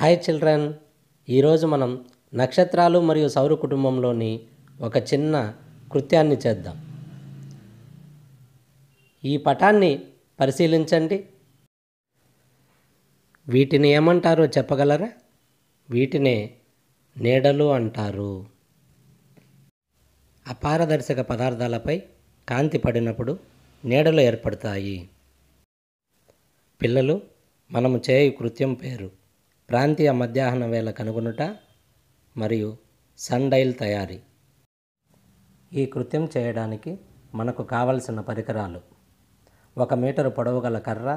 hi children ఈరోజు మనం నక్షత్రాలు మరియు సౌర కుటుంబంలోని ఒక చిన్న కృత్యాన్ని చేద్దాం ఈ పటాన్ని పరిశీలించండి వీటిని ఏమంటారో చెప్పగలరా వీటినే నీడలు అంటారు అపారదర్శక పదార్థాలపై కాంతి పడినప్పుడు నీడలు ఏర్పడతాయి పిల్లలు మనము చేయు కృత్యం పేరు ప్రాంతీయ మధ్యాహ్న వేళ కనుగొనుట మరియు సన్ డైల్ తయారీ ఈ కృత్యం చేయడానికి మనకు కావలసిన పరికరాలు ఒక మీటరు పొడవు గల కర్ర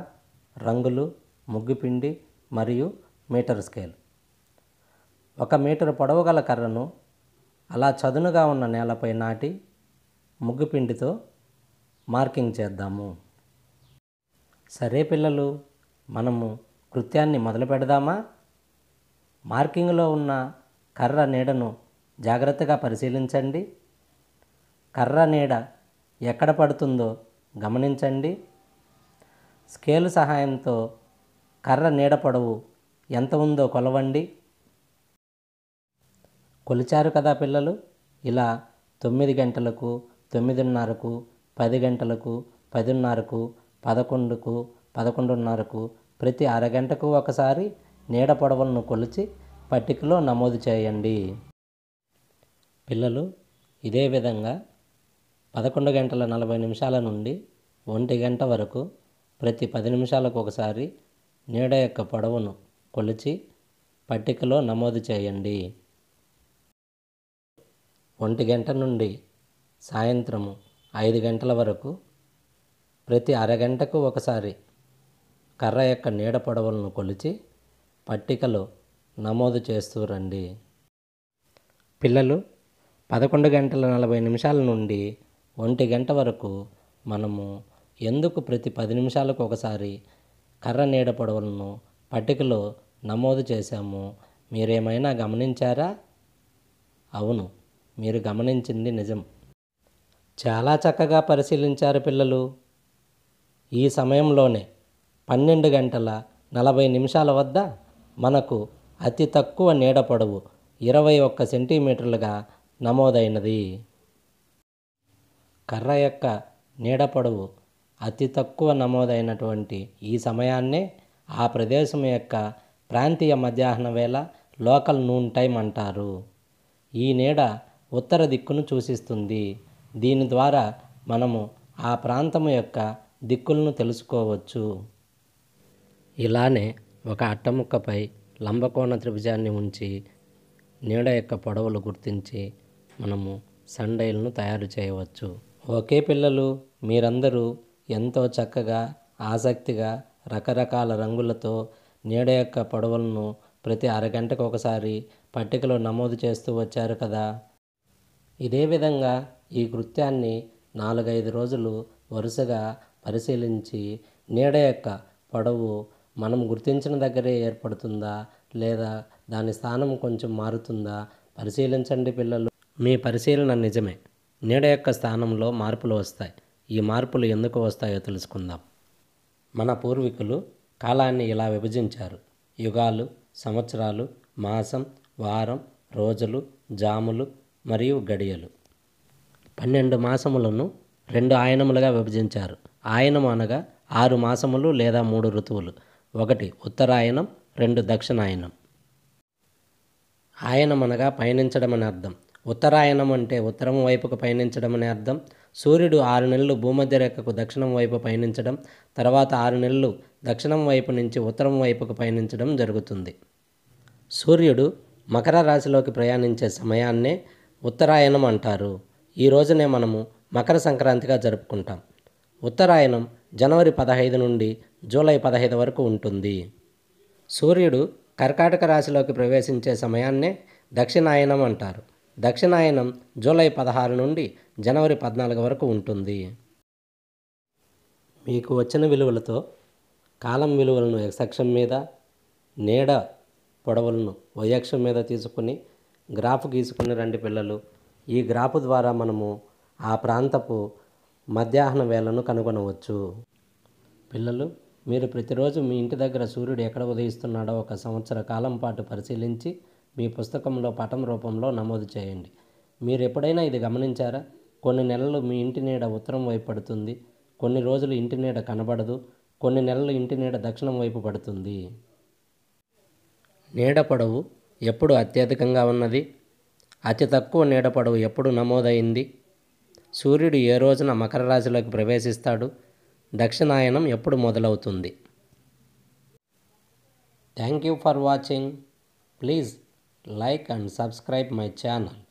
రంగులు ముగ్గుపిండి మరియు మీటర్ స్కేల్ ఒక మీటరు పొడవు గల కర్రను అలా చదునుగా ఉన్న నేలపై నాటి ముగ్గుపిండితో మార్కింగ్ చేద్దాము సరే పిల్లలు మనము కృత్యాన్ని మొదలు పెడదామా మార్కింగ్లో ఉన్న కర్ర నీడను జాగ్రత్తగా పరిశీలించండి కర్ర నీడ ఎక్కడ పడుతుందో గమనించండి స్కేలు సహాయంతో కర్ర నీడ పొడవు ఎంత ఉందో కొలవండి కొలిచారు కదా పిల్లలు ఇలా తొమ్మిది గంటలకు తొమ్మిదిన్నరకు పది గంటలకు పదిన్నరకు పదకొండుకు పదకొండున్నరకు ప్రతి అరగంటకు ఒకసారి నీడ పొడవులను కొలిచి పట్టికలో నమోదు చేయండి పిల్లలు ఇదే విధంగా పదకొండు గంటల నలభై నిమిషాల నుండి ఒంటి గంట వరకు ప్రతి పది నిమిషాలకు ఒకసారి నీడ యొక్క పొడవును కొలిచి పట్టికలో నమోదు చేయండి ఒంటి గంట నుండి సాయంత్రము ఐదు గంటల వరకు ప్రతి అరగంటకు ఒకసారి కర్ర యొక్క నీడ పొడవులను కొలిచి పట్టికలో నమోదు చేస్తూ రండి పిల్లలు పదకొండు గంటల నలభై నిమిషాల నుండి ఒంటి గంట వరకు మనము ఎందుకు ప్రతి పది నిమిషాలకు ఒకసారి కర్ర నీడ పొడవులను పట్టికలో నమోదు చేశాము మీరేమైనా గమనించారా అవును మీరు గమనించింది నిజం చాలా చక్కగా పరిశీలించారు పిల్లలు ఈ సమయంలోనే పన్నెండు గంటల నలభై నిమిషాల వద్ద మనకు అతి తక్కువ నీడ పొడవు ఇరవై ఒక్క సెంటీమీటర్లుగా నమోదైనది కర్ర యొక్క నీడ పొడవు అతి తక్కువ నమోదైనటువంటి ఈ సమయాన్నే ఆ ప్రదేశం యొక్క ప్రాంతీయ మధ్యాహ్న వేళ లోకల్ నూన్ టైం అంటారు ఈ నీడ ఉత్తర దిక్కును సూచిస్తుంది దీని ద్వారా మనము ఆ ప్రాంతం యొక్క దిక్కులను తెలుసుకోవచ్చు ఇలానే ఒక అట్టముక్కపై లంబకోణ త్రిభుజాన్ని ఉంచి నీడ యొక్క పొడవులు గుర్తించి మనము సండైలను తయారు చేయవచ్చు ఓకే పిల్లలు మీరందరూ ఎంతో చక్కగా ఆసక్తిగా రకరకాల రంగులతో నీడ యొక్క పొడవులను ప్రతి అరగంటకు ఒకసారి పట్టికలో నమోదు చేస్తూ వచ్చారు కదా ఇదే విధంగా ఈ కృత్యాన్ని నాలుగైదు రోజులు వరుసగా పరిశీలించి నీడ యొక్క పొడవు మనం గుర్తించిన దగ్గరే ఏర్పడుతుందా లేదా దాని స్థానం కొంచెం మారుతుందా పరిశీలించండి పిల్లలు మీ పరిశీలన నిజమే నీడ యొక్క స్థానంలో మార్పులు వస్తాయి ఈ మార్పులు ఎందుకు వస్తాయో తెలుసుకుందాం మన పూర్వీకులు కాలాన్ని ఇలా విభజించారు యుగాలు సంవత్సరాలు మాసం వారం రోజులు జాములు మరియు గడియలు పన్నెండు మాసములను రెండు ఆయనములుగా విభజించారు ఆయనము అనగా ఆరు మాసములు లేదా మూడు ఋతువులు ఒకటి ఉత్తరాయణం రెండు దక్షిణాయనం ఆయనం అనగా పయనించడం అని అర్థం ఉత్తరాయణం అంటే ఉత్తరం వైపుకు పయనించడం అనే అర్థం సూర్యుడు ఆరు నెలలు భూమధ్య రేఖకు దక్షిణం వైపు పయనించడం తర్వాత ఆరు నెలలు దక్షిణం వైపు నుంచి ఉత్తరం వైపుకు పయనించడం జరుగుతుంది సూర్యుడు మకర రాశిలోకి ప్రయాణించే సమయాన్నే ఉత్తరాయణం అంటారు ఈ రోజునే మనము మకర సంక్రాంతిగా జరుపుకుంటాం ఉత్తరాయణం జనవరి పదహైదు నుండి జూలై పదహైదు వరకు ఉంటుంది సూర్యుడు కర్కాటక రాశిలోకి ప్రవేశించే సమయాన్నే దక్షిణాయనం అంటారు దక్షిణాయనం జూలై పదహారు నుండి జనవరి పద్నాలుగు వరకు ఉంటుంది మీకు వచ్చిన విలువలతో కాలం విలువలను ఎక్సక్షం మీద నీడ పొడవులను వయక్షం మీద తీసుకుని గ్రాఫ్ గీసుకుని రండి పిల్లలు ఈ గ్రాఫ్ ద్వారా మనము ఆ ప్రాంతపు మధ్యాహ్న వేళను కనుగొనవచ్చు పిల్లలు మీరు ప్రతిరోజు మీ ఇంటి దగ్గర సూర్యుడు ఎక్కడ ఉదయిస్తున్నాడో ఒక సంవత్సర కాలం పాటు పరిశీలించి మీ పుస్తకంలో పటం రూపంలో నమోదు చేయండి మీరు ఎప్పుడైనా ఇది గమనించారా కొన్ని నెలలు మీ ఇంటి నీడ ఉత్తరం వైపు పడుతుంది కొన్ని రోజులు ఇంటి నీడ కనబడదు కొన్ని నెలలు ఇంటి నీడ దక్షిణం వైపు పడుతుంది నీడ పొడవు ఎప్పుడు అత్యధికంగా ఉన్నది అతి తక్కువ నీడ పొడవు ఎప్పుడు నమోదైంది సూర్యుడు ఏ రోజున మకర రాశిలోకి ప్రవేశిస్తాడు దక్షిణాయనం ఎప్పుడు మొదలవుతుంది thank you for watching please like and subscribe my channel